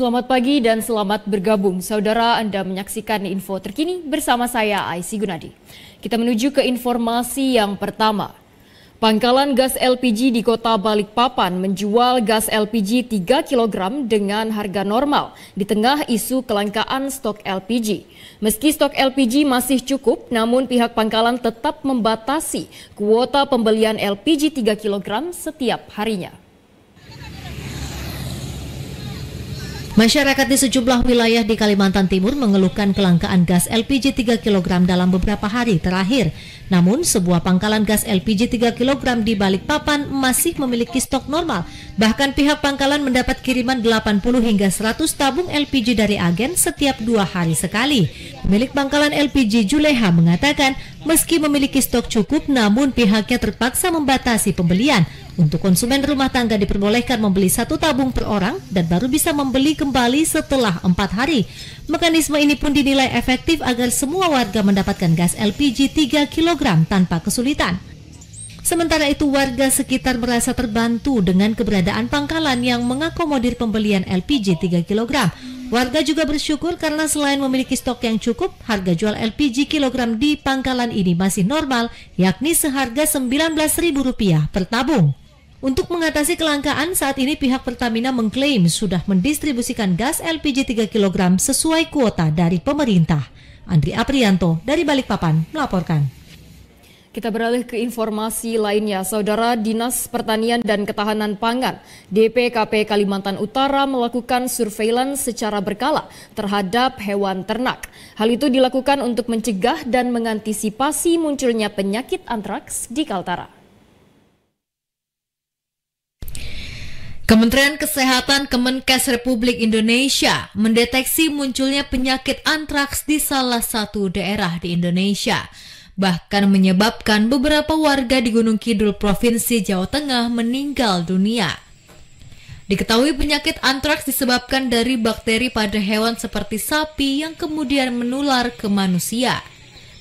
Selamat pagi dan selamat bergabung. Saudara Anda menyaksikan info terkini bersama saya Aisy Gunadi. Kita menuju ke informasi yang pertama. Pangkalan gas LPG di kota Balikpapan menjual gas LPG 3 kg dengan harga normal di tengah isu kelangkaan stok LPG. Meski stok LPG masih cukup, namun pihak pangkalan tetap membatasi kuota pembelian LPG 3 kg setiap harinya. Masyarakat di sejumlah wilayah di Kalimantan Timur mengeluhkan kelangkaan gas LPG 3 kg dalam beberapa hari terakhir. Namun, sebuah pangkalan gas LPG 3 kg di Balikpapan masih memiliki stok normal. Bahkan pihak pangkalan mendapat kiriman 80 hingga 100 tabung LPG dari agen setiap dua hari sekali. Milik pangkalan LPG Juleha mengatakan, meski memiliki stok cukup, namun pihaknya terpaksa membatasi pembelian untuk konsumen rumah tangga diperbolehkan membeli satu tabung per orang dan baru bisa membeli kembali setelah empat hari. Mekanisme ini pun dinilai efektif agar semua warga mendapatkan gas LPG 3 kg tanpa kesulitan. Sementara itu warga sekitar merasa terbantu dengan keberadaan pangkalan yang mengakomodir pembelian LPG 3 kg. Warga juga bersyukur karena selain memiliki stok yang cukup, harga jual LPG kilogram di pangkalan ini masih normal, yakni seharga Rp19.000 per tabung. Untuk mengatasi kelangkaan, saat ini pihak Pertamina mengklaim sudah mendistribusikan gas LPG 3 kg sesuai kuota dari pemerintah. Andri Aprianto dari Balikpapan melaporkan. Kita beralih ke informasi lainnya. Saudara Dinas Pertanian dan Ketahanan Pangan DPKP Kalimantan Utara melakukan surveilan secara berkala terhadap hewan ternak. Hal itu dilakukan untuk mencegah dan mengantisipasi munculnya penyakit antraks di Kaltara. Kementerian Kesehatan Kemenkes Republik Indonesia mendeteksi munculnya penyakit antraks di salah satu daerah di Indonesia, bahkan menyebabkan beberapa warga di Gunung Kidul Provinsi Jawa Tengah meninggal dunia. Diketahui penyakit antraks disebabkan dari bakteri pada hewan seperti sapi yang kemudian menular ke manusia.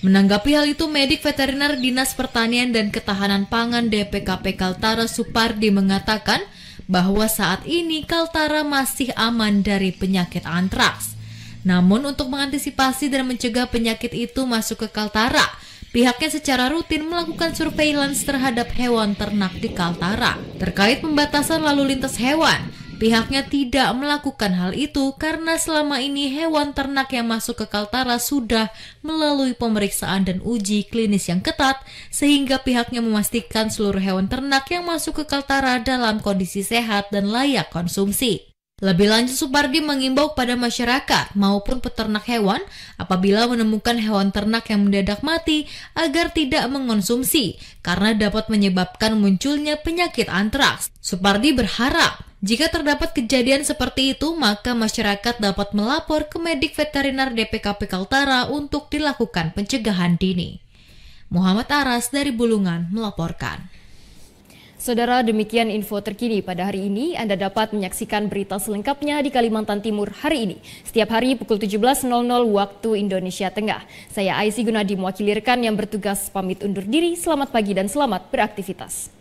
Menanggapi hal itu, medik veteriner Dinas Pertanian dan Ketahanan Pangan DPKP Kaltara Supardi mengatakan, bahwa saat ini Kaltara masih aman dari penyakit antraks. Namun untuk mengantisipasi dan mencegah penyakit itu masuk ke Kaltara, pihaknya secara rutin melakukan surveillance terhadap hewan ternak di Kaltara. Terkait pembatasan lalu lintas hewan, Pihaknya tidak melakukan hal itu karena selama ini hewan ternak yang masuk ke Kaltara sudah melalui pemeriksaan dan uji klinis yang ketat, sehingga pihaknya memastikan seluruh hewan ternak yang masuk ke Kaltara dalam kondisi sehat dan layak konsumsi. Lebih lanjut, Supardi mengimbau kepada masyarakat maupun peternak hewan apabila menemukan hewan ternak yang mendadak mati agar tidak mengonsumsi karena dapat menyebabkan munculnya penyakit antraks. Supardi berharap jika terdapat kejadian seperti itu, maka masyarakat dapat melapor ke medik veteriner DPKP Kaltara untuk dilakukan pencegahan dini. Muhammad Aras dari Bulungan melaporkan. Saudara, demikian info terkini pada hari ini. Anda dapat menyaksikan berita selengkapnya di Kalimantan Timur hari ini. Setiap hari pukul 17.00 waktu Indonesia Tengah. Saya Aisy Gunadi mewakili rekan yang bertugas pamit undur diri. Selamat pagi dan selamat beraktivitas.